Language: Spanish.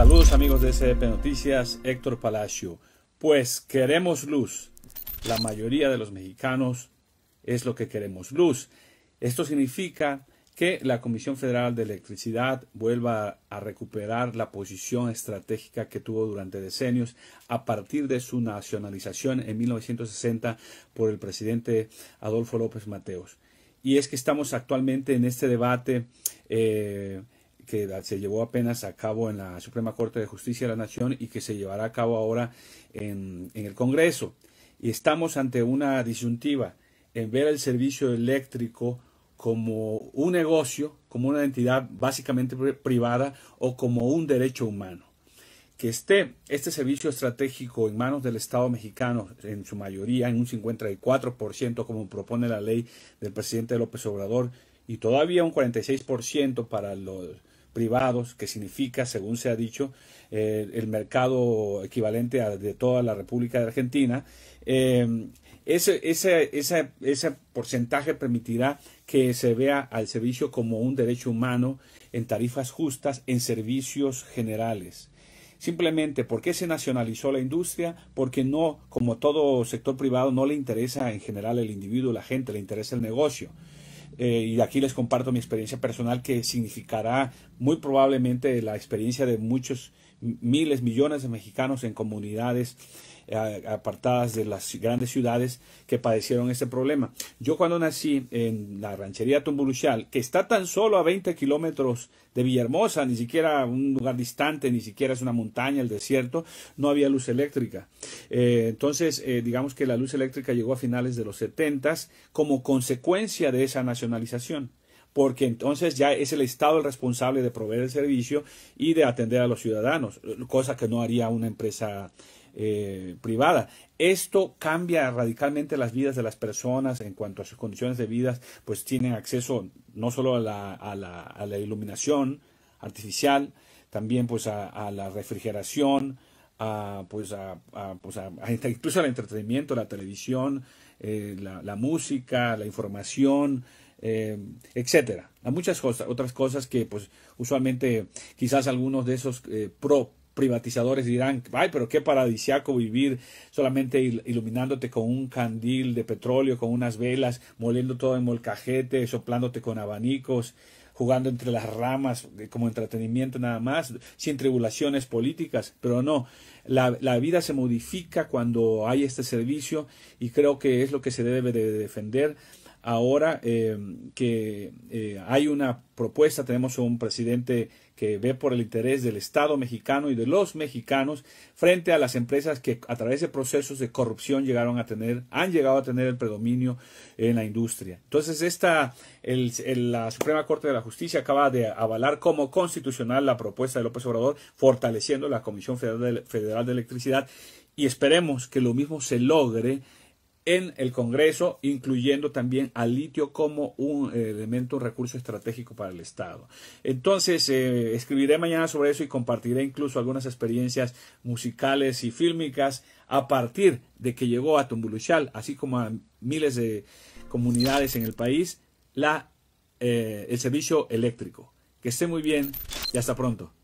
Saludos amigos de SDP Noticias, Héctor Palacio. Pues queremos luz. La mayoría de los mexicanos es lo que queremos luz. Esto significa que la Comisión Federal de Electricidad vuelva a recuperar la posición estratégica que tuvo durante decenios a partir de su nacionalización en 1960 por el presidente Adolfo López Mateos. Y es que estamos actualmente en este debate eh, que se llevó apenas a cabo en la Suprema Corte de Justicia de la Nación y que se llevará a cabo ahora en, el Congreso. Y estamos ante una disyuntiva en ver el servicio eléctrico como un negocio, como una entidad básicamente privada o como un derecho humano. Que esté este servicio estratégico en manos del Estado mexicano, en su mayoría, en un 54%, como propone la ley del presidente López Obrador, y todavía un 46% para los, privados, que significa, según se ha dicho, eh, el mercado equivalente a de toda la República de Argentina, eh, ese, ese porcentaje permitirá que se vea al servicio como un derecho humano en tarifas justas, en servicios generales. Simplemente, ¿por qué se nacionalizó la industria? Porque no, como todo sector privado, no le interesa en general el individuo, la gente, le interesa el negocio. Eh, y aquí les comparto mi experiencia personal que significará muy probablemente la experiencia de muchos miles, millones de mexicanos en comunidades eh, apartadas de las grandes ciudades que padecieron ese problema. Yo cuando nací en la ranchería Tumburuchal, que está tan solo a 20 kilómetros de Villahermosa, ni siquiera un lugar distante, ni siquiera es una montaña, el desierto, no había luz eléctrica. Eh, entonces, eh, digamos que la luz eléctrica llegó a finales de los 70 como consecuencia de esa nacionalización porque entonces ya es el Estado el responsable de proveer el servicio y de atender a los ciudadanos, cosa que no haría una empresa eh, privada. Esto cambia radicalmente las vidas de las personas en cuanto a sus condiciones de vida, pues tienen acceso no solo a la, iluminación artificial, también pues a, la refrigeración, a, pues, a, pues, incluso al entretenimiento, la televisión, eh, la música, la información, eh, etcétera. hay muchas cosas, otras cosas que pues usualmente quizás algunos de esos eh, pro privatizadores dirán, ay, pero qué paradisiaco vivir solamente iluminándote con un candil de petróleo, con unas velas, moliendo todo en molcajete, soplándote con abanicos, jugando entre las ramas como entretenimiento nada más, sin tribulaciones políticas, pero no, la, vida se modifica cuando hay este servicio y creo que es lo que se debe de defender ahora eh, que eh, hay una propuesta, tenemos un presidente que ve por el interés del Estado mexicano y de los mexicanos frente a las empresas que a través de procesos de corrupción llegaron a tener, han llegado a tener el predominio en la industria. Entonces, esta, la Suprema Corte de la Justicia acaba de avalar como constitucional la propuesta de López Obrador, fortaleciendo la Comisión Federal de Electricidad y esperemos que lo mismo se logre en el Congreso, incluyendo también al litio como un eh, elemento, un recurso estratégico para el Estado. Entonces, eh, escribiré mañana sobre eso y compartiré incluso algunas experiencias musicales y fílmicas a partir de que llegó a Tumbulushal, así como a miles de comunidades en el país, la, eh, el servicio eléctrico. Que esté muy bien y hasta pronto.